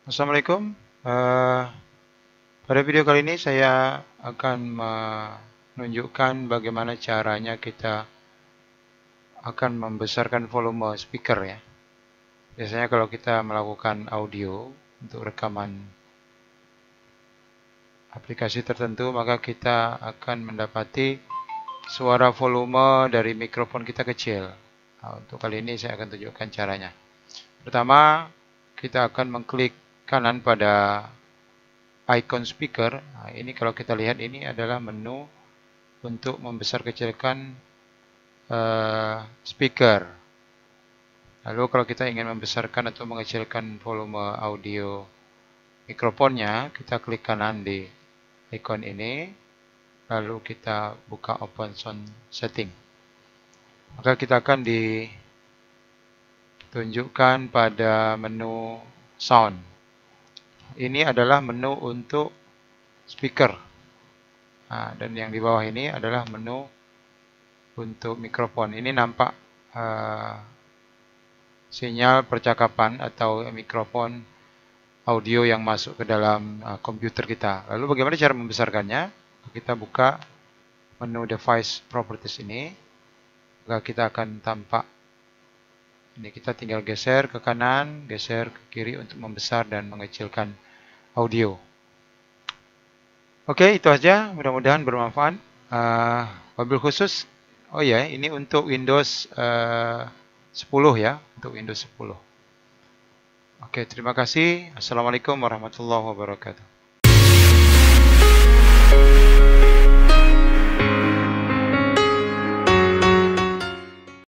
Assalamualaikum. Uh, pada video kali ini saya akan menunjukkan bagaimana caranya kita akan membesarkan volume speaker ya. Biasanya kalau kita melakukan audio untuk rekaman aplikasi tertentu maka kita akan mendapati suara volume dari mikrofon kita kecil. Nah, untuk kali ini saya akan tunjukkan caranya. Pertama, kita akan mengklik kanan pada icon speaker nah, ini kalau kita lihat ini adalah menu untuk membesar kecilkan uh, eh, speaker lalu kalau kita ingin membesarkan atau mengecilkan volume audio mikrofonnya kita klik kanan di icon ini lalu kita buka open sound setting maka kita akan ditunjukkan pada menu sound ini adalah menu untuk speaker. Nah, dan yang di bawah ini adalah menu untuk mikrofon. Ini nampak uh, sinyal percakapan atau mikrofon audio yang masuk ke dalam uh, komputer kita. Lalu bagaimana cara membesarkannya? Kita buka menu device properties ini. Maka kita akan tampak ini kita tinggal geser ke kanan, geser ke kiri untuk membesar dan mengecilkan audio. Oke, itu aja. Mudah-mudahan bermanfaat. Uh, mobil khusus, oh ya, yeah, ini untuk Windows eh, uh, 10 ya, untuk Windows 10. Oke, terima kasih. Assalamualaikum warahmatullahi wabarakatuh.